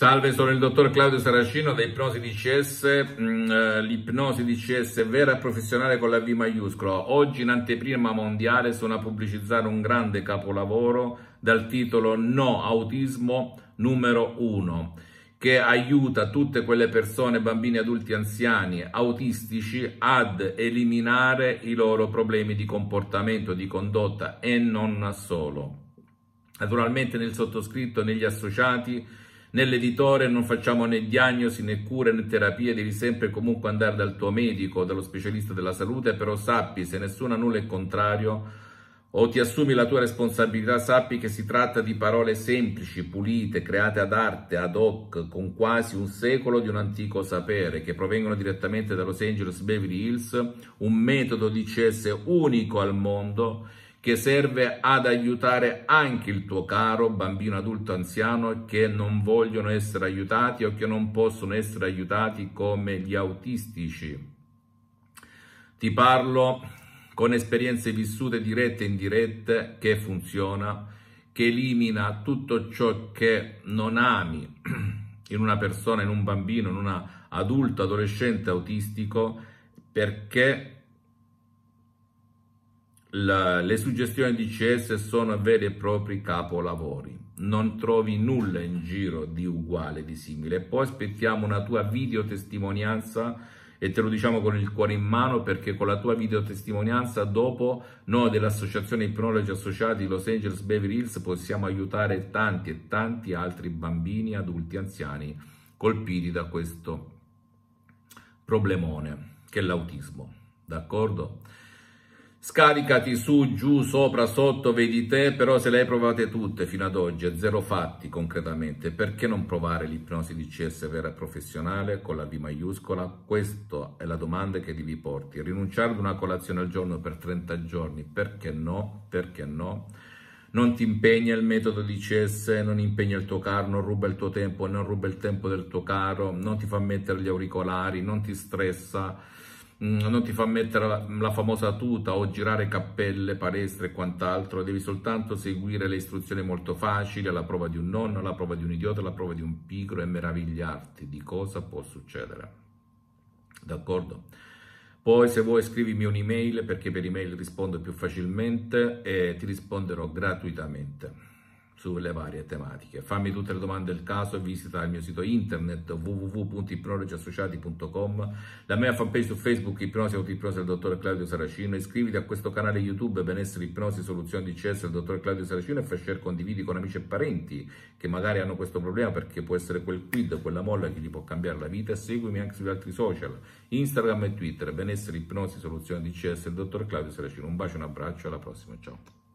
Salve, sono il dottor Claudio Saracino da Ipnosi DCS, mm, eh, l'ipnosi DCS vera e professionale con la V maiuscola. Oggi in anteprima mondiale sono a pubblicizzare un grande capolavoro dal titolo No Autismo numero 1 che aiuta tutte quelle persone, bambini, adulti, anziani, autistici ad eliminare i loro problemi di comportamento, di condotta e non solo. Naturalmente nel sottoscritto, negli associati, Nell'editore non facciamo né diagnosi né cure né terapie, devi sempre comunque andare dal tuo medico, dallo specialista della salute, però sappi se nessuno nulla è contrario o ti assumi la tua responsabilità, sappi che si tratta di parole semplici, pulite, create ad arte, ad hoc, con quasi un secolo di un antico sapere, che provengono direttamente da Los Angeles Beverly Hills, un metodo di CS unico al mondo che serve ad aiutare anche il tuo caro bambino adulto anziano che non vogliono essere aiutati o che non possono essere aiutati come gli autistici. Ti parlo con esperienze vissute dirette e indirette che funziona, che elimina tutto ciò che non ami in una persona, in un bambino, in un adulto, adolescente autistico, perché la, le suggestioni di CS sono veri e propri capolavori. Non trovi nulla in giro di uguale, di simile. poi aspettiamo una tua videotestimonianza e te lo diciamo con il cuore in mano perché con la tua videotestimonianza dopo noi dell'Associazione Ipnologi Associati Los Angeles Beverly Hills possiamo aiutare tanti e tanti altri bambini, adulti, anziani colpiti da questo problemone che è l'autismo. D'accordo? Scaricati su, giù, sopra, sotto, vedi te, però se le hai provate tutte fino ad oggi e zero fatti concretamente, perché non provare l'ipnosi di CS vera e professionale con la V maiuscola? Questa è la domanda che devi porti. Rinunciare ad una colazione al giorno per 30 giorni, perché no? Perché no? non ti impegna il metodo di CS, non impegna il tuo caro, non ruba il tuo tempo, non ruba il tempo del tuo caro, non ti fa mettere gli auricolari, non ti stressa, Mm, non ti fa mettere la, la, famosa tuta o girare cappelle, palestre e quant'altro, devi soltanto seguire le istruzioni molto facili alla prova di un nonno, alla prova di un idiota, alla prova di un pigro e meravigliarti di cosa può succedere. D'accordo? Poi se vuoi scrivimi un'email perché per email rispondo più facilmente e ti risponderò gratuitamente sulle varie tematiche. Fammi tutte le domande del caso e visita il mio sito internet www.ipnologiassociati.com, la mia fanpage su Facebook Ipnosi Autoipnosi del dottor Claudio Saracino, iscriviti a questo canale YouTube Benessere Ipnosi Soluzioni di CS del dottor Claudio Saracino e fai share condividi con amici e parenti che magari hanno questo problema perché può essere quel quid, quella molla che gli può cambiare la vita e seguimi anche sugli altri social, Instagram e Twitter, Benessere Ipnosi Soluzioni di CS del dottor Claudio Saracino. Un bacio, un abbraccio, alla prossima, ciao.